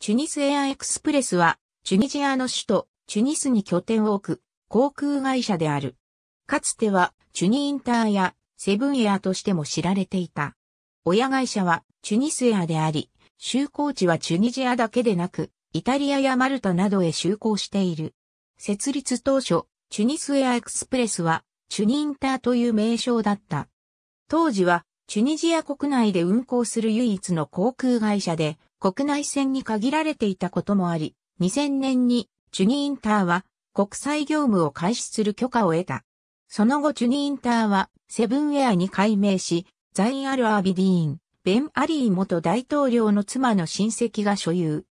チュニスエアエクスプレスは、チュニジアの首都、チュニスに拠点を置く、航空会社である。かつては、チュニインターや、セブンエアとしても知られていた。親会社は、チュニスエアであり、就航地はチュニジアだけでなく、イタリアやマルタなどへ就航している。設立当初、チュニスエアエクスプレスは、チュニインターという名称だった。当時は、チュニジア国内で運航する唯一の航空会社で、国内線に限られていたこともあり、2000年にチュニインターは国際業務を開始する許可を得た。その後チュニインターはセブンウェアに改名し、ザイン・アル・アビディーン、ベン・アリー元大統領の妻の親戚が所有。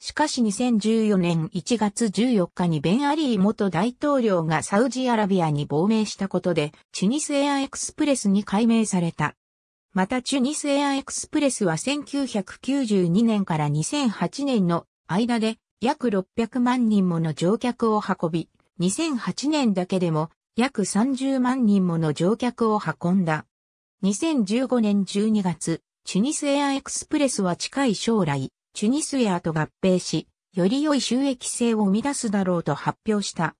しかし2014年1月14日にベン・アリー元大統領がサウジアラビアに亡命したことで、チュニスエアエクスプレスに改名された。またチュニスエアエクスプレスは1992年から2008年の間で約600万人もの乗客を運び、2008年だけでも約30万人もの乗客を運んだ。2015年12月、チュニスエアエクスプレスは近い将来、チュニスエアと合併し、より良い収益性を生み出すだろうと発表した。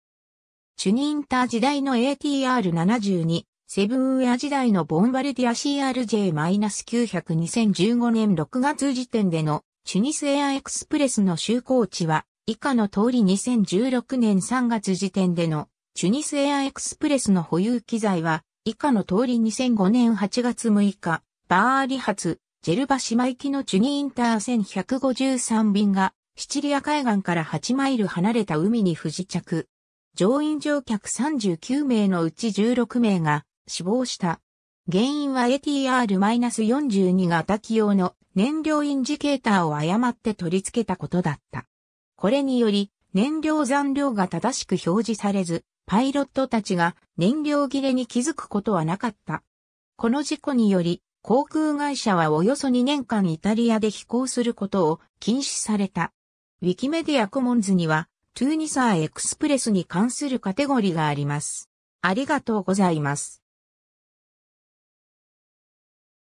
チュニインター時代の ATR72 セブンウェア時代のボンバルディア CRJ-9002015 年6月時点でのチュニスエアエクスプレスの就航地は以下の通り2016年3月時点でのチュニスエアエクスプレスの保有機材は以下の通り2005年8月6日バーリ発ジェルバ島行きのチュニインター1153便がシチリア海岸から8マイル離れた海に不時着。乗員乗客39名のうち16名が死亡した。原因は ATR-42 型機用の燃料インジケーターを誤って取り付けたことだった。これにより、燃料残量が正しく表示されず、パイロットたちが燃料切れに気づくことはなかった。この事故により、航空会社はおよそ2年間イタリアで飛行することを禁止された。ウィキメディアコモンズには、トゥーニサーエクスプレスに関するカテゴリーがあります。ありがとうございます。